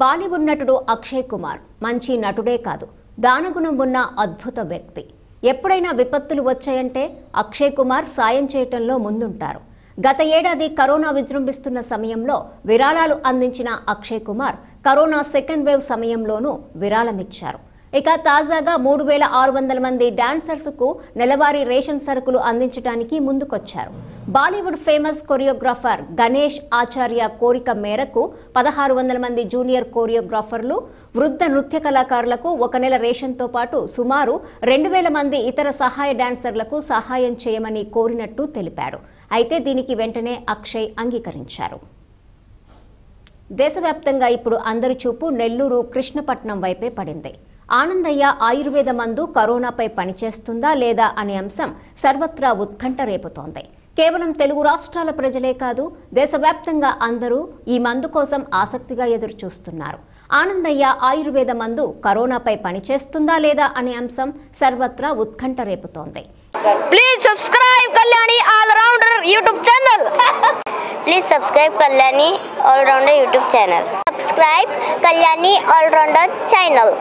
బాలీవుడ్ నటుడు అక్షయ్ కుమార్ మంచి నటుడే కాదు దానగుణం ఉన్న అద్భుత వ్యక్తి ఎప్పుడైనా విపత్తులు వచ్చాయంటే అక్షయ్ కుమార్ సాయం చేయటంలో ముందుంటారు గత ఏడాది కరోనా విజృంభిస్తున్న సమయంలో విరాళాలు అందించిన Akshay Kumar corona second wave సమయంలోనూ విరాళమిచ్చారు ఇక తాజాగా మూడు వేల ఆరు వందల మంది డాన్సర్స్ కు నెలవారీ రేషన్ సరుకులు అందించడానికి ముందుకొచ్చారు బాలీవుడ్ ఫేమస్ కొరియోగ్రాఫర్ గణేష్ ఆచార్య కోరిక మేరకు పదహారు వందల మంది జూనియర్ కొరియోగ్రాఫర్లు వృద్ధ నృత్య కళాకారులకు ఒక నెల రేషన్తో పాటు సుమారు రెండు వేల మంది ఇతర సహాయ డాన్సర్లకు సహాయం చేయమని కోరినట్టు తెలిపాడు అయితే దీనికి వెంటనే అక్షయ్ అంగీకరించారు దేశవ్యాప్తంగా ఇప్పుడు అందరి చూపు నెల్లూరు కృష్ణపట్నం వైపే పడింది ఆనందయ్య ఆయుర్వేద మందు కరోనాపై పనిచేస్తుందా లేదా అనే అంశం సర్వత్రా ఉత్కంఠ రేపుతోంది కేవలం తెలుగు రాష్ట్రాల ప్రజలే కాదు దేశవ్యాప్తంగా అందరూ ఈ మందు కోసం ఆసక్తిగా ఎదురు చూస్తున్నారు ఆనందయ్య ఆయుర్వేద మందు కరోనాపై పనిచేస్తుందా లేదా అనే అంశం సర్వత్రా ఉత్కంఠ రేపుతోంది please subscribe Kalyani all rounder YouTube channel please subscribe Kalyani all rounder YouTube channel subscribe Kalyani all rounder channel